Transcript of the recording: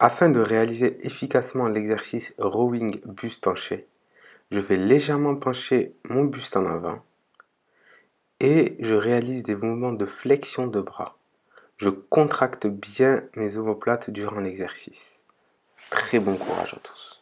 Afin de réaliser efficacement l'exercice rowing buste penché, je vais légèrement pencher mon buste en avant et je réalise des mouvements de flexion de bras. Je contracte bien mes omoplates durant l'exercice. Très bon courage à tous.